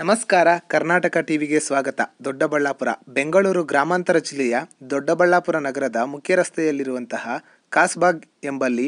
ನಮಸ್ಕಾರ ಕರ್ನಾಟಕ ಟಿವಿಗೆ ಸ್ವಾಗತ ದೊಡ್ಡಬಳ್ಳಾಪುರ ಬೆಂಗಳೂರು ಗ್ರಾಮಾಂತರ ಜಿಲ್ಲೆಯ ದೊಡ್ಡಬಳ್ಳಾಪುರ ನಗರದ ಮುಖ್ಯ ರಸ್ತೆಯಲ್ಲಿರುವಂತಹ ಕಾಸ್ಬಾಗ್ ಎಂಬಲ್ಲಿ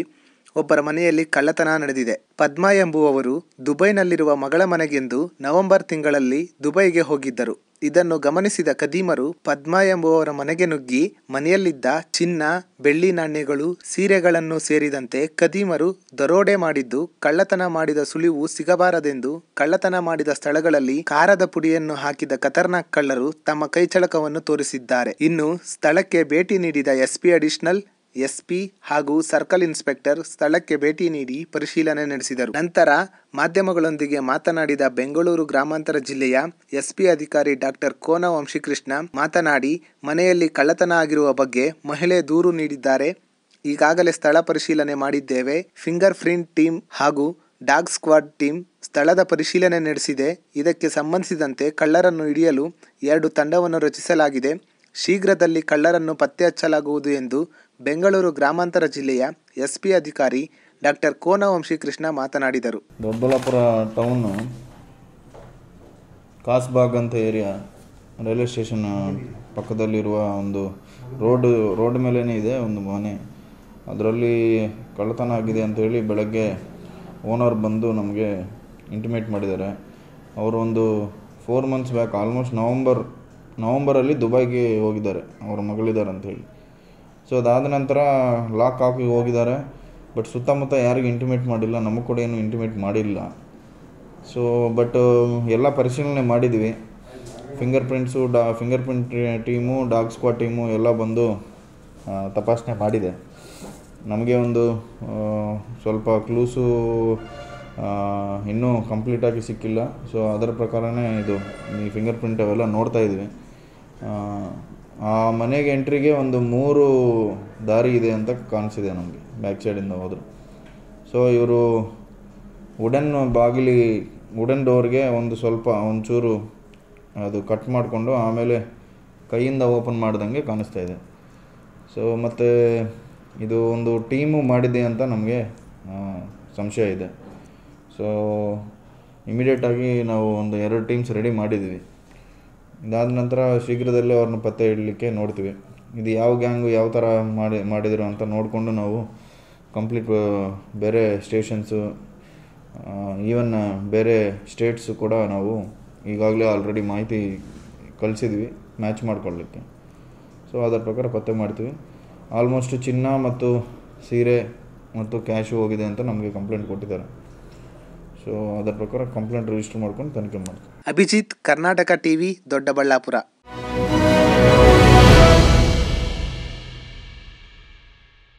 ಒಬ್ಬರ ಮನೆಯಲ್ಲಿ ಕಳ್ಳತನ ನಡೆದಿದೆ. ಪದ್ಮಾ ಎಂಬುವವರು ದುಬೈನಲ್ಲಿರುವ ಮಗಳ ಮನೆಗೆಂದು ನವೆಂಬರ್ ತಿಂಗಳಲ್ಲಿ ದುಬೈಗೆ ಹೋಗಿದ್ದರು. ಇದನ್ನು ಗಮನಿಸಿದ ಕದೀಮರು ಪದ್ಮಾ ಎಂಬುವವರ ಮನೆಗೆ ನುಗ್ಗಿ ಮನೆಯಲ್ಲಿದ್ದ ಚಿನ್ನ, ಬೆಳ್ಳಿ ನಾಣ್ಯಗಳು, ಸೀರೆಗಳನ್ನು ಸೇರಿದಂತೆ ಕದೀಮರು ದರೋಡೆ ಮಾಡಿದ್ದು, ಕಳ್ಳತನ ಮಾಡಿದ ಸುಳಿವು ಸಿಗಬಾರದೆಂದು ಕಳ್ಳತನ ಮಾಡಿದ ಸ್ಥಳಗಳಲ್ಲಿ ಕಾರದ ಪುಡಿಯನ್ನು ಹಾಕಿದ ಕತರ್ನಾಕ್ ಕಳ್ಳರು ತಮ್ಮ ಕೈಚಳಕವನ್ನು ತೋರಿಸಿದ್ದಾರೆ. ಇನ್ನು, ಸ್ಥಳಕ್ಕೆ ಭೇಟಿ ನೀಡಿದ ಎಸ್ಪಿ ಅಡಿಷನಲ್ ಎಸ್ಪಿ ಹಾಗೂ ಸರ್ಕಲ್ ಇನ್ಸ್ಪೆಕ್ಟರ್ ಸ್ಥಳಕ್ಕೆ ಭೇಟಿ ನೀಡಿ ಪರಿಶೀಲನೆ ನಡೆಸಿದರು ನಂತರ ಮಾಧ್ಯಮಗಳೊಂದಿಗೆ ಮಾತನಾಡಿದ ಬೆಂಗಳೂರು ಗ್ರಾಮಾಂತರ ಜಿಲ್ಲೆಯ ಎಸ್ಪಿ ಅಧಿಕಾರಿ ಡಾಕ್ಟರ್ ಕೋನ ವಂಶಿಕೃಷ್ಣ ಮಾತನಾಡಿ ಮನೆಯಲ್ಲಿ ಕಳ್ಳತನ ಆಗಿರುವ ಬಗ್ಗೆ ಮಹಿಳೆ ದೂರು ನೀಡಿದ್ದಾರೆ ಈಗಾಗಲೇ ಸ್ಥಳ ಪರಿಶೀಲನೆ ಮಾಡಿದ್ದೇವೆ ಫಿಂಗರ್ ಪ್ರಿಂಟ್ ಟೀಮ್ ಹಾಗೂ ಡಾಗ್ ಸ್ಕ್ವಾಡ್ ಟೀಮ್ ಸ್ಥಳದ ಪರಿಶೀಲನೆ ನಡೆಸಿದೆ ಇದಕ್ಕೆ ಸಂಬಂಧಿಸಿದಂತೆ ಕಳ್ಳರನ್ನು ಹಿಡಿಯಲು ಎರಡು ತಂಡವನ್ನು ರಚಿಸಲಾಗಿದೆ ಶೀಘ್ರದಲ್ಲಿ ಕಳ್ಳರನ್ನು ಪತ್ತೆ ಹಚ್ಚಲಾಗುವುದು ಎಂದು ಬೆಂಗಳೂರು ಗ್ರಾಮಾಂತರ ಜಿಲ್ಲೆಯ ಎಸ್ ಪಿ ಅಧಿಕಾರಿ ಡಾಕ್ಟರ್ ಕೋನವಂಶಿ ಕೃಷ್ಣ ಮಾತನಾಡಿದರು ದೊಡ್ಡಬಳ್ಳಾಪುರ ಟೌನ್ ಕಾಸ್ಬಾಗ್ ಅಂತ ಏರಿಯಾ ರೈಲ್ವೆ ಸ್ಟೇಷನ್ ಪಕ್ಕದಲ್ಲಿರುವ ಒಂದು ರೋಡ್ ರೋಡ್ ಮೇಲೇ ಇದೆ ಒಂದು ಮನೆ ಅದರಲ್ಲಿ ಕಳ್ಳತನ ಆಗಿದೆ ಅಂತ ಹೇಳಿ ಬೆಳಗ್ಗೆ ಓನರ್ ಬಂದು ನಮಗೆ ಇಂಟಿಮೇಟ್ ಮಾಡಿದ್ದಾರೆ ಅವರು ಒಂದು four months back almost November ನವಂಬರಲ್ಲಿ ದುಬೈಗೆ ಹೋಗಿದ್ದಾರೆ ಅವರ ಮಗಳಿದ್ದಾರೆ ಹೇಳಿ ಸೊ ಅದಾದ ನಂತರ ಲಾಕ್ ಹಾಕಿ ಹೋಗಿದ್ದಾರೆ ಬಟ್ ಸುತ್ತಮುತ್ತ ಯಾರಿಗೂ ಇಂಟಿಮೇಟ್ ಮಾಡಿಲ್ಲ ನಮಗೆ ಕೂಡ ಏನು ಇಂಟಿಮೇಟ್ ಮಾಡಿಲ್ಲ ಸೊ ಬಟ್ ಎಲ್ಲ ಪರಿಶೀಲನೆ ಮಾಡಿದ್ವಿ ಫಿಂಗರ್ ಪ್ರಿಂಟ್ಸು ಡಾ fingerprint team dog squad team ಎಲ್ಲ ಬಂದು ತಪಾಸಣೆ ಮಾಡಿದೆ ನಮಗೆ ಒಂದು ಸ್ವಲ್ಪ ಕ್ಲೂಸು ಇನ್ನೂ ಕಂಪ್ಲೀಟಾಗಿ ಸಿಕ್ಕಿಲ್ಲ ಸೊ ಅದರ ಪ್ರಕಾರನೇ ಇದು ಈ ಫಿಂಗರ್ ಪ್ರಿಂಟ್ ಅವೆಲ್ಲ ನೋಡ್ತಾ ಇದ್ವಿ ಆ ಮನೆಗೆ ಎಂಟ್ರಿಗೆ ಒಂದು ಮೂರು ದಾರಿ ಇದೆ ಅಂತ ಕಾಣಿಸಿದೆ ನಮಗೆ ಬ್ಯಾಕ್ ಸೈಡಿಂದ ಹೋದರು ಸೊ ಇವರು ವುಡನ್ ಬಾಗಿಲಿ ವುಡನ್ ಡೋರ್ಗೆ ಒಂದು ಸ್ವಲ್ಪ ಒಂಚೂರು ಅದು ಕಟ್ ಮಾಡಿಕೊಂಡು ಆಮೇಲೆ ಕೈಯಿಂದ ಓಪನ್ ಮಾಡ್ದಂಗೆ ಕಾಣಿಸ್ತಾ ಇದೆ ಸೊ ಮತ್ತು ಇದು ಒಂದು ಟೀಮು ಮಾಡಿದೆ ಅಂತ ನಮಗೆ ಸಂಶಯ ಇದೆ ಸೊ ಇಮಿಡಿಯೇಟಾಗಿ ನಾವು ಒಂದು ಎರಡು ಟೀಮ್ಸ್ ರೆಡಿ ಮಾಡಿದ್ವಿ ಇದಾದ ನಂತರ ಶೀಘ್ರದಲ್ಲೇ ಅವ್ರನ್ನ ಪತ್ತೆ ಇಡಲಿಕ್ಕೆ ನೋಡ್ತೀವಿ ಇದು ಯಾವ ಗ್ಯಾಂಗು ಯಾವ ಥರ ಮಾಡಿ ಮಾಡಿದರು ಅಂತ ನೋಡಿಕೊಂಡು ನಾವು ಕಂಪ್ಲೀಟ್ ಬೇರೆ ಸ್ಟೇಷನ್ಸು ಈವನ್ ಬೇರೆ ಸ್ಟೇಟ್ಸು ಕೂಡ ನಾವು ಈಗಾಗಲೇ ಆಲ್ರೆಡಿ ಮಾಹಿತಿ ಕಳಿಸಿದ್ವಿ ಮ್ಯಾಚ್ ಮಾಡ್ಕೊಳ್ಳಿಕ್ಕೆ ಸೊ ಅದರ ಪ್ರಕಾರ ಪತ್ತೆ ಮಾಡ್ತೀವಿ ಆಲ್ಮೋಸ್ಟ್ ಚಿನ್ನ ಮತ್ತು ಸೀರೆ ಮತ್ತು ಕ್ಯಾಶು ಹೋಗಿದೆ ಅಂತ ನಮಗೆ ಕಂಪ್ಲೇಂಟ್ ಕೊಟ್ಟಿದ್ದಾರೆ ಸೊ ಅದರ ಪ್ರಕಾರ ಕಂಪ್ಲೇಂಟ್ ರಿಜಿಸ್ಟರ್ ಮಾಡ್ಕೊಂಡು ತನಿಖೆ ಮಾಡ್ತೀವಿ ಅಭಿಜಿತ್ ಕರ್ನಾಟಕ ಟಿವಿ ದೊಡ್ಡಬಳ್ಳಾಪುರ